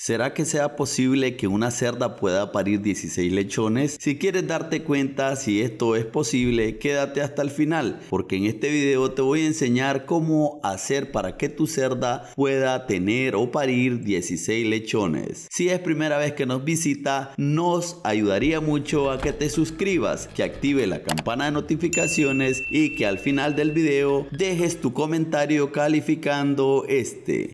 ¿Será que sea posible que una cerda pueda parir 16 lechones? Si quieres darte cuenta si esto es posible, quédate hasta el final, porque en este video te voy a enseñar cómo hacer para que tu cerda pueda tener o parir 16 lechones. Si es primera vez que nos visita, nos ayudaría mucho a que te suscribas, que active la campana de notificaciones y que al final del video dejes tu comentario calificando este.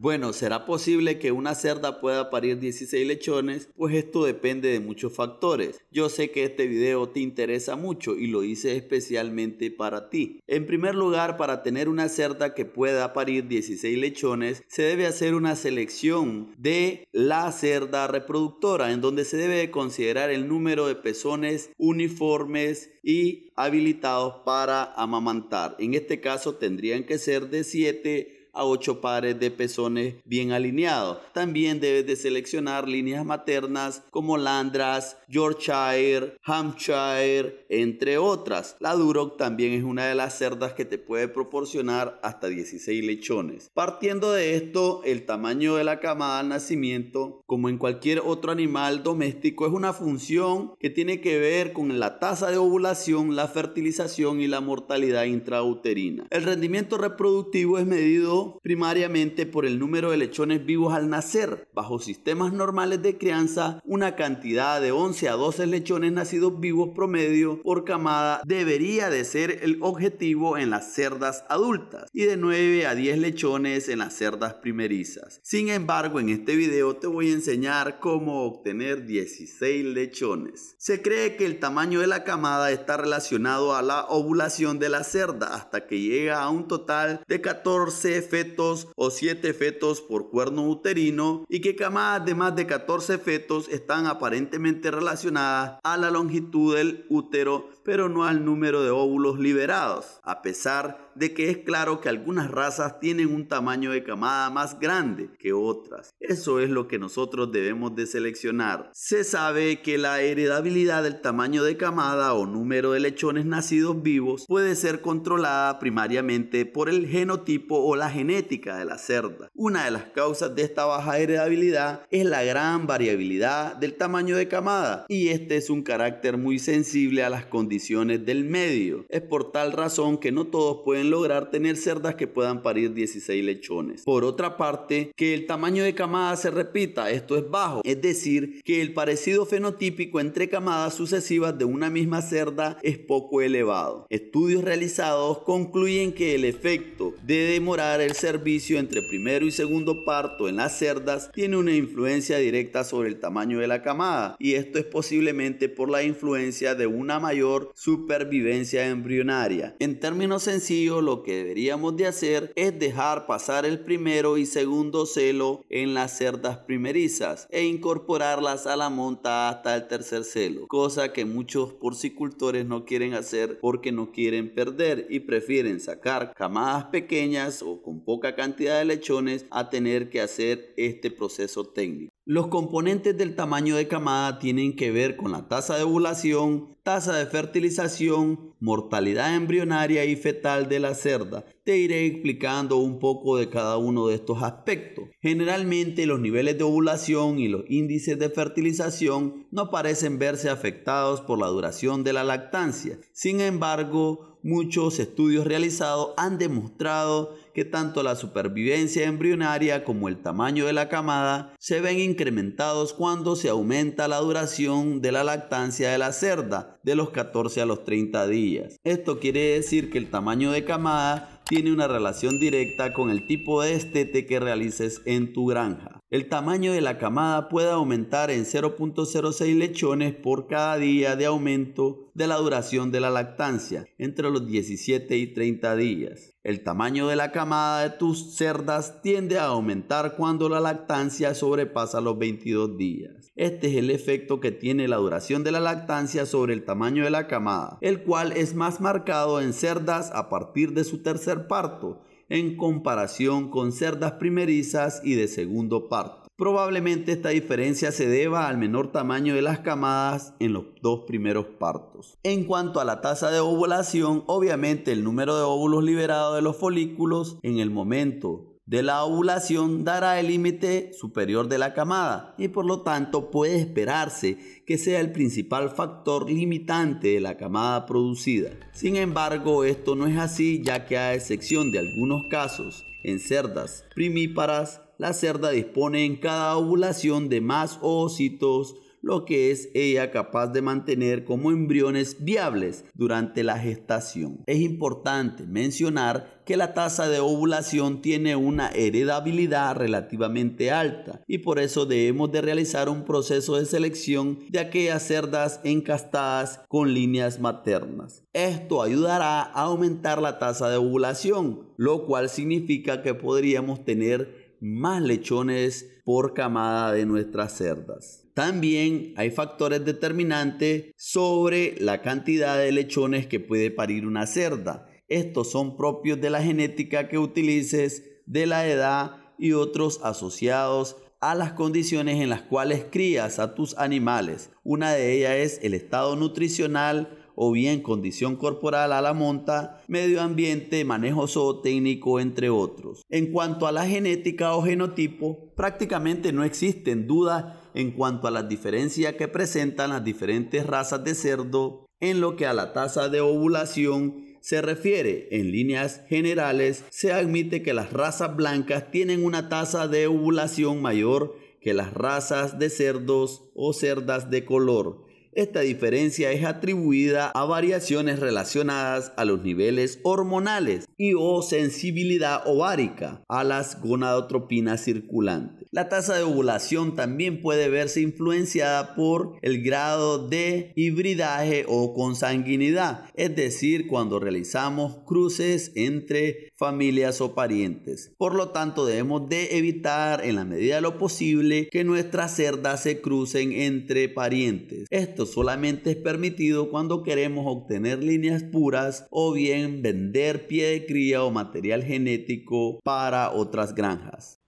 Bueno, ¿será posible que una cerda pueda parir 16 lechones? Pues esto depende de muchos factores. Yo sé que este video te interesa mucho y lo hice especialmente para ti. En primer lugar, para tener una cerda que pueda parir 16 lechones, se debe hacer una selección de la cerda reproductora, en donde se debe considerar el número de pezones uniformes y habilitados para amamantar. En este caso tendrían que ser de 7 a 8 pares de pezones bien alineados. También debes de seleccionar líneas maternas como Landras, Yorkshire, Hampshire, entre otras. La Duroc también es una de las cerdas que te puede proporcionar hasta 16 lechones. Partiendo de esto, el tamaño de la camada al nacimiento, como en cualquier otro animal doméstico, es una función que tiene que ver con la tasa de ovulación, la fertilización y la mortalidad intrauterina. El rendimiento reproductivo es medido primariamente por el número de lechones vivos al nacer. Bajo sistemas normales de crianza, una cantidad de 11 a 12 lechones nacidos vivos promedio por camada debería de ser el objetivo en las cerdas adultas y de 9 a 10 lechones en las cerdas primerizas. Sin embargo, en este video te voy a enseñar cómo obtener 16 lechones. Se cree que el tamaño de la camada está relacionado a la ovulación de la cerda hasta que llega a un total de 14 fetos o 7 fetos por cuerno uterino y que camadas de más de 14 fetos están aparentemente relacionadas a la longitud del útero, pero no al número de óvulos liberados, a pesar de que es claro que algunas razas tienen un tamaño de camada más grande que otras. Eso es lo que nosotros debemos de seleccionar. Se sabe que la heredabilidad del tamaño de camada o número de lechones nacidos vivos puede ser controlada primariamente por el genotipo o la genética de la cerda. Una de las causas de esta baja heredabilidad es la gran variabilidad del tamaño de camada y este es un carácter muy sensible a las condiciones del medio. Es por tal razón que no todos pueden lograr tener cerdas que puedan parir 16 lechones. Por otra parte, que el tamaño de camada se repita, esto es bajo, es decir, que el parecido fenotípico entre camadas sucesivas de una misma cerda es poco elevado. Estudios realizados concluyen que el efecto de demorar el el servicio entre primero y segundo parto en las cerdas tiene una influencia directa sobre el tamaño de la camada y esto es posiblemente por la influencia de una mayor supervivencia embrionaria. En términos sencillos, lo que deberíamos de hacer es dejar pasar el primero y segundo celo en las cerdas primerizas e incorporarlas a la monta hasta el tercer celo, cosa que muchos porcicultores no quieren hacer porque no quieren perder y prefieren sacar camadas pequeñas o con poca cantidad de lechones a tener que hacer este proceso técnico. Los componentes del tamaño de camada tienen que ver con la tasa de ovulación, tasa de fertilización, mortalidad embrionaria y fetal de la cerda. Te iré explicando un poco de cada uno de estos aspectos. Generalmente los niveles de ovulación y los índices de fertilización no parecen verse afectados por la duración de la lactancia. Sin embargo, muchos estudios realizados han demostrado que tanto la supervivencia embrionaria como el tamaño de la camada se ven incrementados cuando se aumenta la duración de la lactancia de la cerda de los 14 a los 30 días. Esto quiere decir que el tamaño de camada tiene una relación directa con el tipo de estete que realices en tu granja. El tamaño de la camada puede aumentar en 0.06 lechones por cada día de aumento de la duración de la lactancia entre los 17 y 30 días. El tamaño de la camada de tus cerdas tiende a aumentar cuando la lactancia sobrepasa los 22 días. Este es el efecto que tiene la duración de la lactancia sobre el tamaño de la camada, el cual es más marcado en cerdas a partir de su tercer parto, en comparación con cerdas primerizas y de segundo parto. Probablemente esta diferencia se deba al menor tamaño de las camadas en los dos primeros partos. En cuanto a la tasa de ovulación, obviamente el número de óvulos liberados de los folículos en el momento de la ovulación dará el límite superior de la camada y por lo tanto puede esperarse que sea el principal factor limitante de la camada producida. Sin embargo, esto no es así ya que a excepción de algunos casos en cerdas primíparas, la cerda dispone en cada ovulación de más ócitos, lo que es ella capaz de mantener como embriones viables durante la gestación. Es importante mencionar que la tasa de ovulación tiene una heredabilidad relativamente alta y por eso debemos de realizar un proceso de selección de aquellas cerdas encastadas con líneas maternas. Esto ayudará a aumentar la tasa de ovulación, lo cual significa que podríamos tener más lechones por camada de nuestras cerdas. También hay factores determinantes sobre la cantidad de lechones que puede parir una cerda. Estos son propios de la genética que utilices, de la edad y otros asociados a las condiciones en las cuales crías a tus animales. Una de ellas es el estado nutricional, o bien condición corporal a la monta, medio ambiente, manejo zootécnico, entre otros. En cuanto a la genética o genotipo, prácticamente no existen dudas en cuanto a las diferencias que presentan las diferentes razas de cerdo en lo que a la tasa de ovulación se refiere. En líneas generales, se admite que las razas blancas tienen una tasa de ovulación mayor que las razas de cerdos o cerdas de color. Esta diferencia es atribuida a variaciones relacionadas a los niveles hormonales y o sensibilidad ovárica a las gonadotropinas circulantes. La tasa de ovulación también puede verse influenciada por el grado de hibridaje o consanguinidad, es decir, cuando realizamos cruces entre familias o parientes. Por lo tanto, debemos de evitar en la medida de lo posible que nuestras cerdas se crucen entre parientes. Esto solamente es permitido cuando queremos obtener líneas puras o bien vender pie de cría o material genético para otras granjas.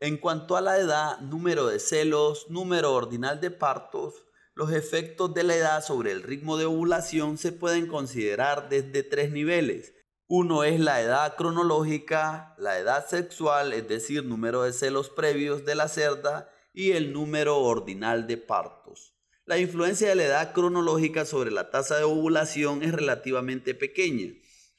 En cuanto a la edad, número de celos, número ordinal de partos, los efectos de la edad sobre el ritmo de ovulación se pueden considerar desde tres niveles. Uno es la edad cronológica, la edad sexual, es decir, número de celos previos de la cerda, y el número ordinal de partos la influencia de la edad cronológica sobre la tasa de ovulación es relativamente pequeña.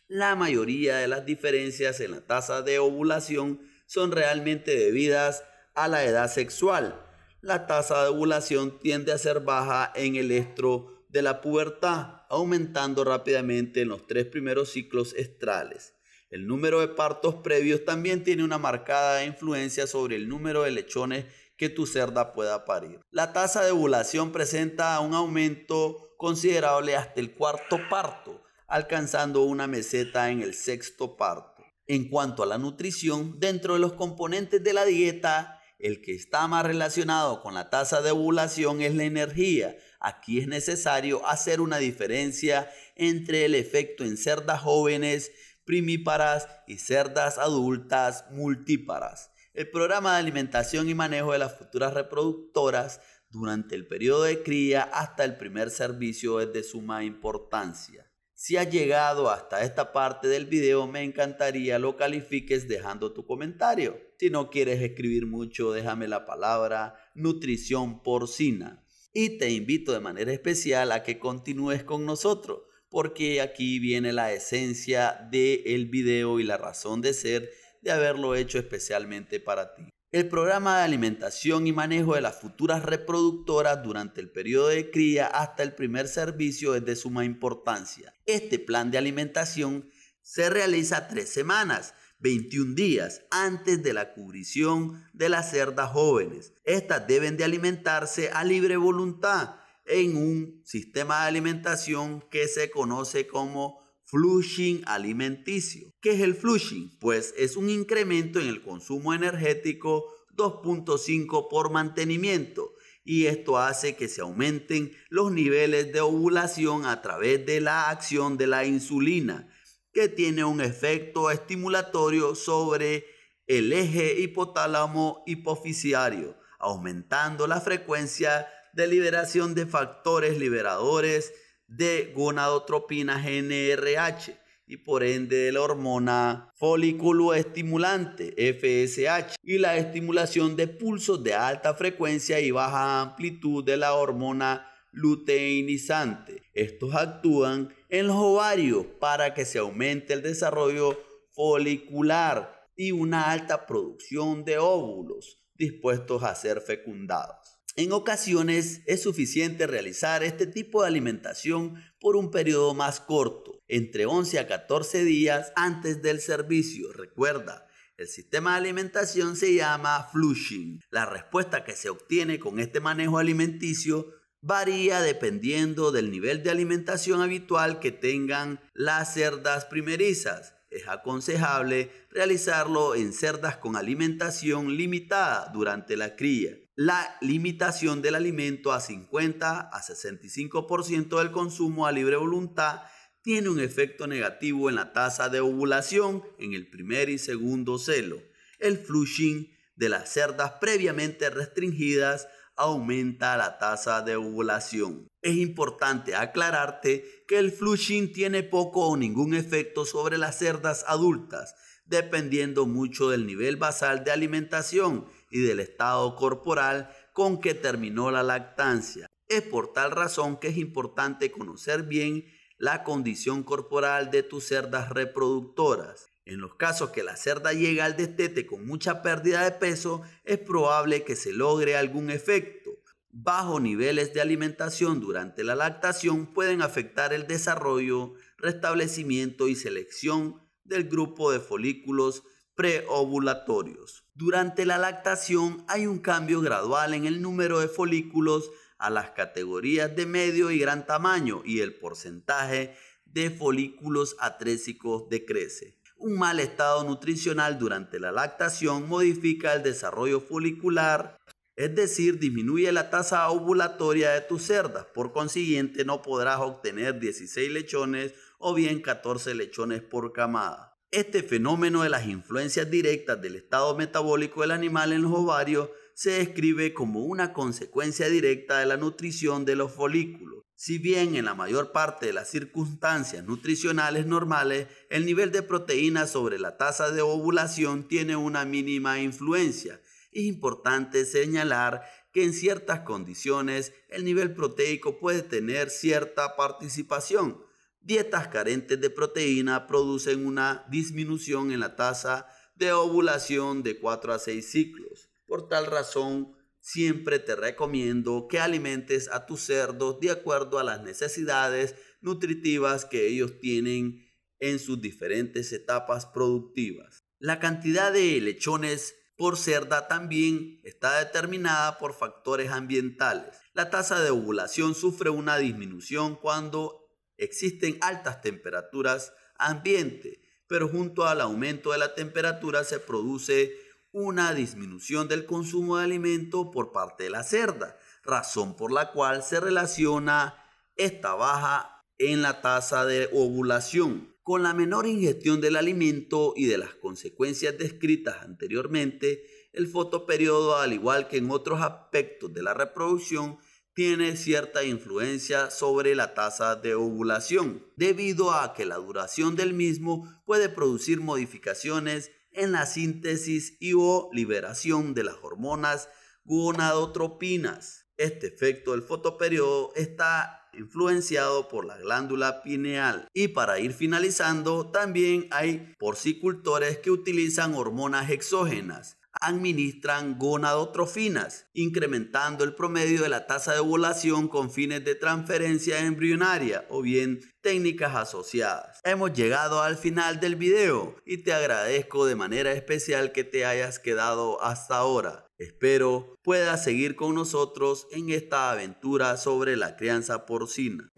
La mayoría de las diferencias en la tasa de ovulación son realmente debidas a la edad sexual. La tasa de ovulación tiende a ser baja en el estro de la pubertad, aumentando rápidamente en los tres primeros ciclos estrales. El número de partos previos también tiene una marcada influencia sobre el número de lechones que tu cerda pueda parir. La tasa de ovulación presenta un aumento considerable hasta el cuarto parto, alcanzando una meseta en el sexto parto. En cuanto a la nutrición, dentro de los componentes de la dieta, el que está más relacionado con la tasa de ovulación es la energía. Aquí es necesario hacer una diferencia entre el efecto en cerdas jóvenes primíparas y cerdas adultas multíparas. El programa de alimentación y manejo de las futuras reproductoras durante el periodo de cría hasta el primer servicio es de suma importancia. Si has llegado hasta esta parte del video, me encantaría lo califiques dejando tu comentario. Si no quieres escribir mucho, déjame la palabra nutrición porcina. Y te invito de manera especial a que continúes con nosotros, porque aquí viene la esencia del el video y la razón de ser de haberlo hecho especialmente para ti. El programa de alimentación y manejo de las futuras reproductoras durante el periodo de cría hasta el primer servicio es de suma importancia. Este plan de alimentación se realiza tres semanas, 21 días antes de la cubrición de las cerdas jóvenes. Estas deben de alimentarse a libre voluntad en un sistema de alimentación que se conoce como flushing alimenticio. ¿Qué es el flushing? Pues es un incremento en el consumo energético 2.5 por mantenimiento y esto hace que se aumenten los niveles de ovulación a través de la acción de la insulina, que tiene un efecto estimulatorio sobre el eje hipotálamo hipoficiario aumentando la frecuencia de liberación de factores liberadores de gonadotropina GNRH y por ende de la hormona foliculoestimulante FSH y la estimulación de pulsos de alta frecuencia y baja amplitud de la hormona luteinizante. Estos actúan en los ovarios para que se aumente el desarrollo folicular y una alta producción de óvulos dispuestos a ser fecundados. En ocasiones es suficiente realizar este tipo de alimentación por un periodo más corto, entre 11 a 14 días antes del servicio. Recuerda, el sistema de alimentación se llama flushing. La respuesta que se obtiene con este manejo alimenticio varía dependiendo del nivel de alimentación habitual que tengan las cerdas primerizas. Es aconsejable realizarlo en cerdas con alimentación limitada durante la cría la limitación del alimento a 50 a 65% del consumo a libre voluntad tiene un efecto negativo en la tasa de ovulación en el primer y segundo celo. El flushing de las cerdas previamente restringidas aumenta la tasa de ovulación. Es importante aclararte que el flushing tiene poco o ningún efecto sobre las cerdas adultas, dependiendo mucho del nivel basal de alimentación y del estado corporal con que terminó la lactancia. Es por tal razón que es importante conocer bien la condición corporal de tus cerdas reproductoras. En los casos que la cerda llega al destete con mucha pérdida de peso, es probable que se logre algún efecto. Bajos niveles de alimentación durante la lactación pueden afectar el desarrollo, restablecimiento y selección del grupo de folículos preovulatorios. Durante la lactación hay un cambio gradual en el número de folículos a las categorías de medio y gran tamaño y el porcentaje de folículos atrésicos decrece. Un mal estado nutricional durante la lactación modifica el desarrollo folicular, es decir, disminuye la tasa ovulatoria de tus cerdas. Por consiguiente, no podrás obtener 16 lechones o bien 14 lechones por camada. Este fenómeno de las influencias directas del estado metabólico del animal en los ovarios se describe como una consecuencia directa de la nutrición de los folículos. Si bien en la mayor parte de las circunstancias nutricionales normales, el nivel de proteína sobre la tasa de ovulación tiene una mínima influencia, es importante señalar que en ciertas condiciones el nivel proteico puede tener cierta participación, Dietas carentes de proteína producen una disminución en la tasa de ovulación de 4 a 6 ciclos. Por tal razón, siempre te recomiendo que alimentes a tus cerdos de acuerdo a las necesidades nutritivas que ellos tienen en sus diferentes etapas productivas. La cantidad de lechones por cerda también está determinada por factores ambientales. La tasa de ovulación sufre una disminución cuando Existen altas temperaturas ambiente, pero junto al aumento de la temperatura se produce una disminución del consumo de alimento por parte de la cerda, razón por la cual se relaciona esta baja en la tasa de ovulación con la menor ingestión del alimento y de las consecuencias descritas anteriormente, el fotoperiodo, al igual que en otros aspectos de la reproducción, tiene cierta influencia sobre la tasa de ovulación, debido a que la duración del mismo puede producir modificaciones en la síntesis y o liberación de las hormonas gonadotropinas. Este efecto del fotoperiodo está influenciado por la glándula pineal. Y para ir finalizando, también hay porcicultores que utilizan hormonas exógenas administran gonadotrofinas, incrementando el promedio de la tasa de ovulación con fines de transferencia embrionaria o bien técnicas asociadas. Hemos llegado al final del video y te agradezco de manera especial que te hayas quedado hasta ahora. Espero puedas seguir con nosotros en esta aventura sobre la crianza porcina.